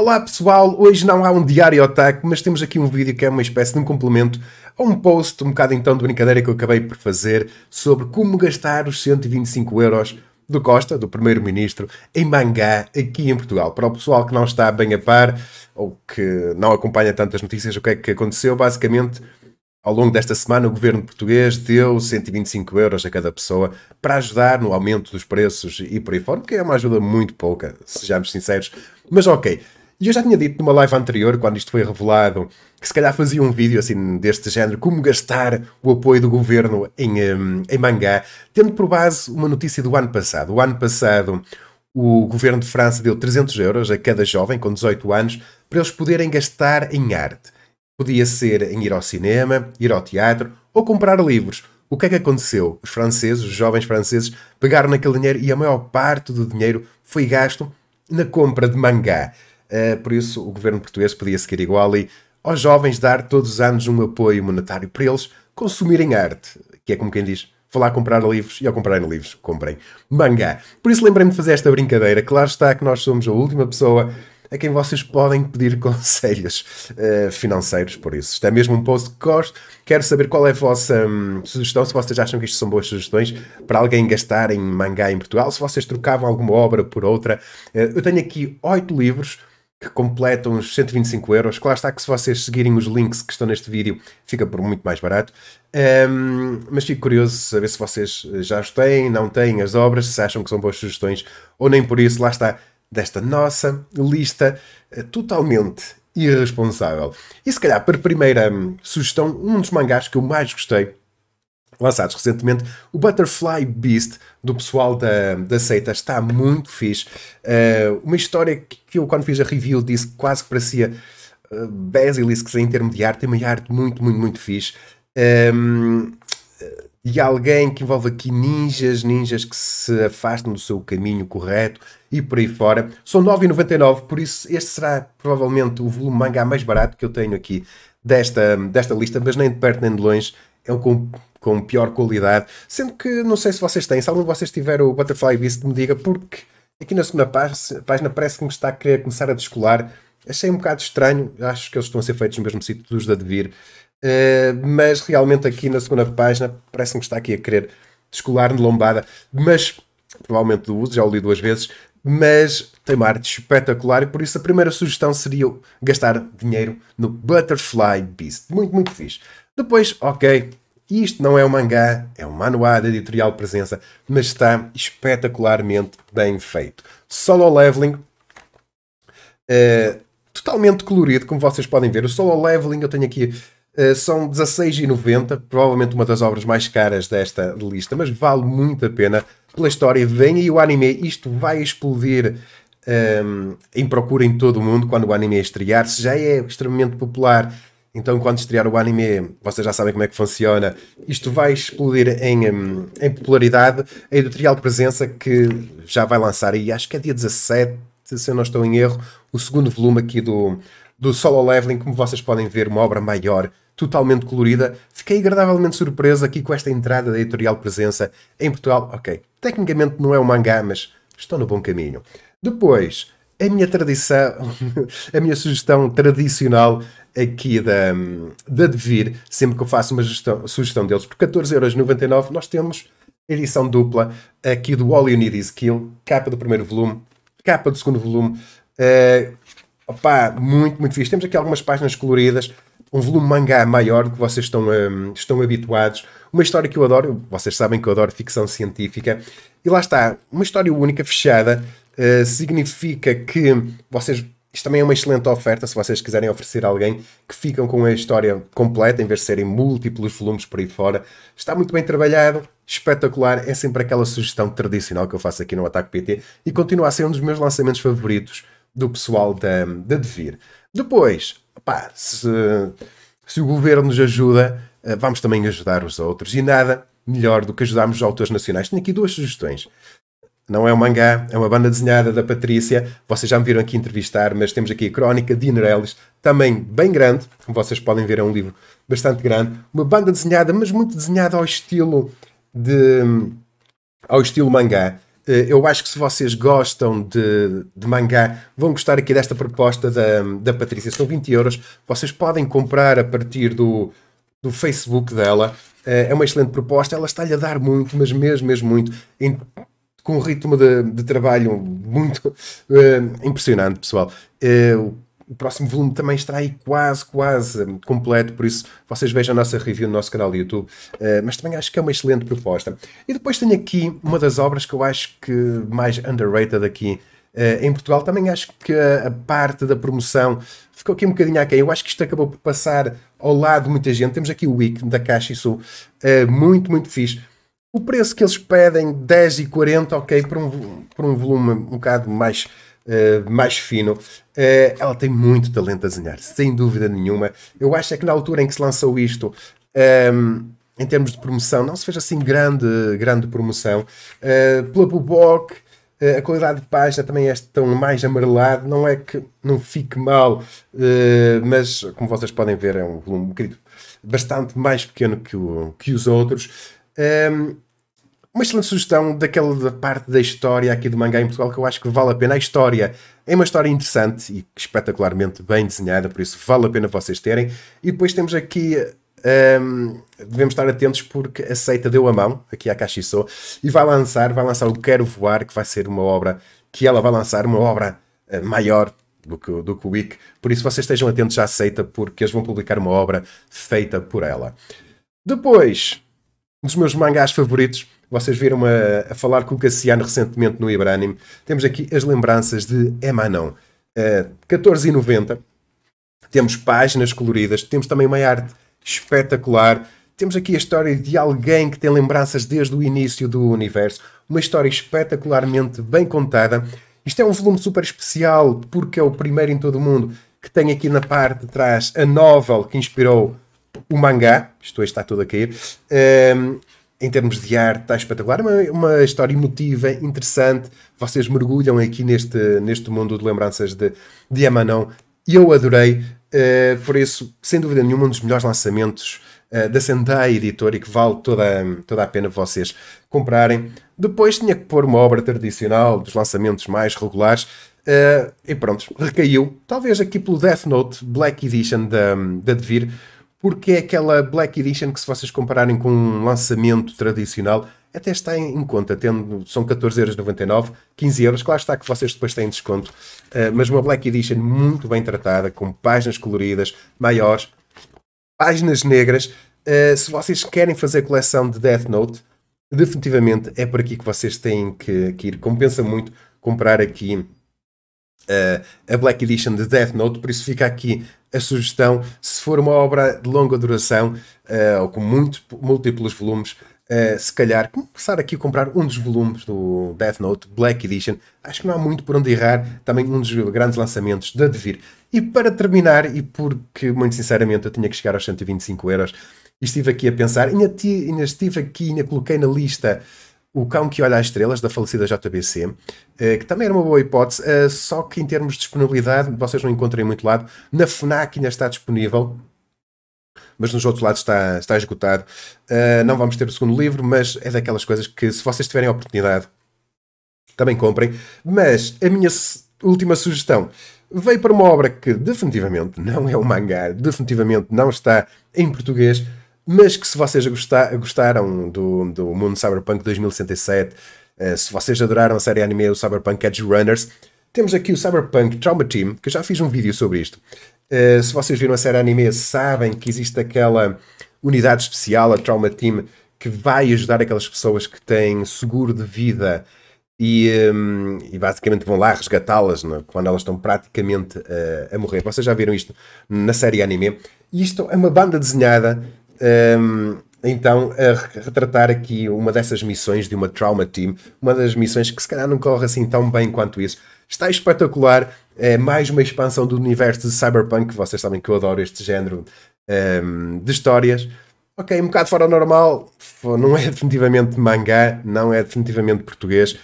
Olá pessoal, hoje não há um diário otaku, mas temos aqui um vídeo que é uma espécie de um complemento a um post, um bocado então de brincadeira que eu acabei por fazer sobre como gastar os 125 euros do Costa, do Primeiro-Ministro, em mangá aqui em Portugal. Para o pessoal que não está bem a par ou que não acompanha tantas notícias, o que é que aconteceu? Basicamente, ao longo desta semana, o governo português deu 125 euros a cada pessoa para ajudar no aumento dos preços e por aí fora, que é uma ajuda muito pouca, sejamos sinceros. Mas ok, e eu já tinha dito numa live anterior, quando isto foi revelado, que se calhar fazia um vídeo assim deste género, como gastar o apoio do governo em, hum, em mangá, tendo por base uma notícia do ano passado. O ano passado o governo de França deu 300 euros a cada jovem com 18 anos para eles poderem gastar em arte. Podia ser em ir ao cinema, ir ao teatro ou comprar livros. O que é que aconteceu? Os franceses, os jovens franceses, pegaram naquele dinheiro e a maior parte do dinheiro foi gasto na compra de mangá. Eh, por isso o governo português podia seguir igual e aos jovens dar todos os anos um apoio monetário para eles consumirem arte, que é como quem diz, vou lá comprar livros e ao comprarem livros, comprem mangá. Por isso lembrei-me de fazer esta brincadeira. Claro está que nós somos a última pessoa a quem vocês podem pedir conselhos uh, financeiros, por isso. Isto é mesmo um post que gosto. Quero saber qual é a vossa hum, sugestão, se vocês acham que isto são boas sugestões para alguém gastar em mangá em Portugal, se vocês trocavam alguma obra por outra. Uh, eu tenho aqui oito livros que completam os 125 euros. Claro está que se vocês seguirem os links que estão neste vídeo, fica por muito mais barato. Um, mas fico curioso saber se vocês eh, já os têm, não têm as obras, se acham que são boas sugestões ou nem por isso. Lá está, desta nossa lista eh, totalmente irresponsável. E se calhar, para primeira hum, sugestão, um dos mangás que eu mais gostei lançados recentemente. O Butterfly Beast, do pessoal da, da seita, está muito fixe. Uh, uma história que eu, quando fiz a review, disse que quase que parecia uh, Basilisk em termos de arte. Tem é uma arte muito, muito, muito fixe. Um, ehm, eh, e alguém que envolve aqui ninjas, ninjas que se afastam do seu caminho correto e por aí fora. São 9,99, por isso este será provavelmente o volume manga mais barato que eu tenho aqui desta, desta lista, mas nem de perto nem de longe é um com, com pior qualidade. Sendo que não sei se vocês têm, se algum de vocês tiver o Butterfly Beast, me diga, porque aqui na segunda página parece que me está a querer começar a descolar. Achei um bocado estranho, acho que eles estão a ser feitos no mesmo sítio dos da Devir, uh, eh, mas realmente aqui na segunda página parece-me que está aqui a querer descolar de lombada, mas provavelmente do uso, já o li duas vezes, mas tem uma arte espetacular e por isso a primeira sugestão seria gastar dinheiro no Butterfly Beast. Muito, muito fixe. Depois, ok, isto não é um mangá, é um manuá editorial Presença, mas está espetacularmente bem feito. Solo Leveling, uh, totalmente colorido, como vocês podem ver. O Solo Leveling eu tenho aqui Uh, são 16,90, provavelmente uma das obras mais caras desta lista, mas vale muito a pena pela história, vem e o anime, isto vai explodir um, em procura em todo o mundo quando o anime estrear. Se já é extremamente popular, então quando estrear o anime, vocês já sabem como é que funciona. Isto vai explodir em, um, em popularidade. A Editorial Presença, que já vai lançar aí, acho que é dia 17, se eu não estou em erro, o segundo volume aqui do, do Solo Leveling, como vocês podem ver, uma obra maior totalmente colorida. Fiquei agradavelmente surpreso aqui com esta entrada da editorial Presença em Portugal. Ok, tecnicamente não é um mangá, mas estou no bom caminho. Depois, a minha tradição, a minha sugestão tradicional aqui da, da Devir, sempre que eu faço uma gestão, sugestão deles, por 14,99€ nós temos edição dupla aqui do All You Need Is Kill, capa do primeiro volume, capa do segundo volume. Uh, opá, muito, muito fixe. Temos aqui algumas páginas coloridas, um volume mangá maior do que vocês estão, um, estão habituados. Uma história que eu adoro, vocês sabem que eu adoro ficção científica. E lá está, uma história única, fechada, uh, significa que vocês. Isto também é uma excelente oferta se vocês quiserem oferecer a alguém que ficam com a história completa, em vez de serem múltiplos volumes por aí fora. Está muito bem trabalhado, espetacular. É sempre aquela sugestão tradicional que eu faço aqui no Ataque PT e continua a ser um dos meus lançamentos favoritos do pessoal da, da Devir. Depois, pá, se, se o governo nos ajuda, eh, vamos também ajudar os outros. E nada melhor do que ajudarmos os autores nacionais. Tenho aqui duas sugestões. Não é um mangá, é uma banda desenhada da Patrícia. Vocês já me viram aqui entrevistar, mas temos aqui a crónica de Inerellis, também bem grande. Como vocês podem ver, é um livro bastante grande. Uma banda desenhada, mas muito desenhada ao estilo de. ao estilo mangá. Eh, eu acho que se vocês gostam de, de mangá, vão gostar aqui desta proposta da, da Patrícia. São 20 euros. Vocês podem comprar a partir do, do Facebook dela. Eh, é uma excelente proposta. Ela está-lhe a dar muito, mas mesmo, mesmo muito. Em, com um ritmo de, de trabalho muito uh, impressionante, pessoal. Uh, o próximo volume também estará aí quase, quase completo, por isso vocês vejam a nossa review no nosso canal do YouTube. Uh, mas também acho que é uma excelente proposta. E depois tenho aqui uma das obras que eu acho que mais underrated aqui Uh, em Portugal. Também acho que a, parte da promoção ficou aqui um bocadinho aquém. Eu acho que isto acabou por passar ao lado de muita gente. Temos aqui o week da Caixa e Sul, uh, muito, muito fixe. O preço que eles pedem, 10,40, ok, por um, por um volume um bocado mais eh, mais fino. Uh, ela tem muito talento a desenhar, sem dúvida nenhuma. Eu acho é que na altura em que se lançou isto, um, ehm, em termos de promoção, não se fez assim grande, grande promoção. Uh, pela Bubok, a qualidade de página também é tão mais amarelado, não é que não fique mal, mas como vocês podem ver, é um volume querido, bastante mais pequeno que, o, que os outros. Um, ehm, uma excelente sugestão daquela da parte da história aqui do mangá em Portugal que eu acho que vale a pena. A história é uma história interessante e espetacularmente bem desenhada, por isso vale a pena vocês terem. E depois temos aqui. Um, ehm, devemos estar atentos porque aceita deu a mão aqui à Cachiçô e vai lançar, vai lançar o Quero Voar, que vai ser uma obra que ela vai lançar, uma obra eh, maior do que, do que o Wick. Por isso vocês estejam atentos à aceita porque eles vão publicar uma obra feita por ela. Depois, um dos meus mangás favoritos, vocês viram a, a falar com o Cassiano recentemente no Ibrânimo. Temos aqui as lembranças de Emanon. Uh, 14,90. Temos páginas coloridas. Temos também uma arte espetacular. Temos aqui a história de alguém que tem lembranças desde o início do universo. Uma história espetacularmente bem contada. Isto é um volume super especial porque é o primeiro em todo o mundo que tem aqui na parte de trás a novel que inspirou o mangá. Isto está tudo a cair em termos de arte, está espetacular. É uma, uma história emotiva, interessante. Vocês mergulham aqui neste, neste mundo de lembranças de, de Amanon. Eu adorei. Uh, por isso, sem dúvida nenhuma, um dos melhores lançamentos uh, da Sendai Editora e que vale toda, toda a pena vocês comprarem. Depois tinha que pôr uma obra tradicional dos lançamentos mais regulares. Uh, e pronto, recaiu. Talvez aqui pelo Death Note Black Edition da, da Devir porque é aquela Black Edition que, se vocês compararem com um lançamento tradicional, até está em, conta, tendo, são 14,99€, 15€, claro está que vocês depois têm desconto, uh, mas uma Black Edition muito bem tratada, com páginas coloridas, maiores, páginas negras. Uh, se vocês querem fazer coleção de Death Note, definitivamente é por aqui que vocês têm que, que ir. Compensa muito comprar aqui a, eh, a Black Edition de Death Note, por isso fica aqui a sugestão. Se for uma obra de longa duração, uh, ou com muito, múltiplos volumes, uh, se calhar começar aqui a comprar um dos volumes do Death Note Black Edition. Acho que não há muito por onde errar. Também um dos grandes lançamentos da Devir. E para terminar, e porque muito sinceramente eu tinha que chegar aos 125 euros, estive aqui a pensar, ainda, estive aqui, ainda coloquei na lista o Cão que Olha as Estrelas, da falecida JBC, eh, que também era uma boa hipótese, eh, só que em termos de disponibilidade, vocês não encontram em muito lado. Na FNAC ainda está disponível, mas nos outros lados está, está esgotado. Eh, não vamos ter o segundo livro, mas é daquelas coisas que, se vocês tiverem a oportunidade, também comprem. Mas a minha última sugestão veio para uma obra que definitivamente não é um mangá, definitivamente não está em português, mas que se vocês gostar, gostaram do, do mundo Cyberpunk 2067, eh, se vocês adoraram a série anime do Cyberpunk Edge Runners, temos aqui o Cyberpunk Trauma Team, que eu já fiz um vídeo sobre isto. Eh, se vocês viram a série anime, sabem que existe aquela unidade especial, a Trauma Team, que vai ajudar aquelas pessoas que têm seguro de vida e, um, e basicamente vão lá resgatá-las né, quando elas estão praticamente uh, a morrer. Vocês já viram isto na série anime. E isto é uma banda desenhada um, então, a retratar aqui uma dessas missões de uma Trauma Team, uma das missões que se calhar não corre assim tão bem quanto isso. Está espetacular, é mais uma expansão do universo de Cyberpunk, vocês sabem que eu adoro este género um, de histórias. Ok, um bocado fora normal, não é definitivamente mangá, não é definitivamente português, uh,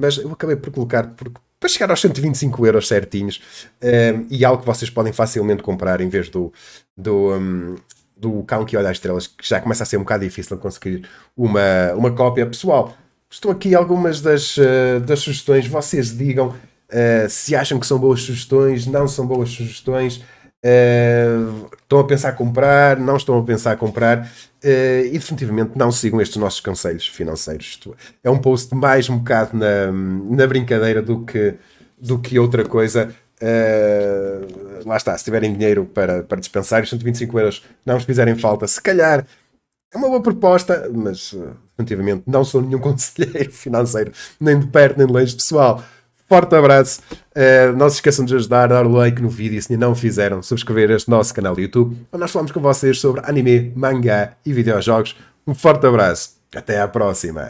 mas eu acabei por colocar porque para chegar aos 125 euros certinhos um, eh, e algo que vocês podem facilmente comprar em vez do, do, um, do Cão que Olha as Estrelas, que já começa a ser um bocado difícil de conseguir uma, uma cópia. Pessoal, estão aqui algumas das, eh, das sugestões. Vocês digam uh, se acham que são boas sugestões, não são boas sugestões. Uh, estão a pensar a comprar, não estão a pensar a comprar e definitivamente não sigam estes nossos conselhos financeiros. É um post mais um bocado na, na brincadeira do que, do que outra coisa. Uh, lá está, se tiverem dinheiro para, para dispensar, os 125 euros não vos fizerem falta, se calhar é uma boa proposta, mas eh, definitivamente não sou nenhum conselheiro financeiro, nem de perto, nem de longe. Pessoal, forte abraço. Uh, não se esqueçam de ajudar, dar o like no vídeo se se não fizeram, subscrever este nosso canal do YouTube, onde nós falamos com vocês sobre anime, mangá e videojogos. Um forte abraço. Até à próxima.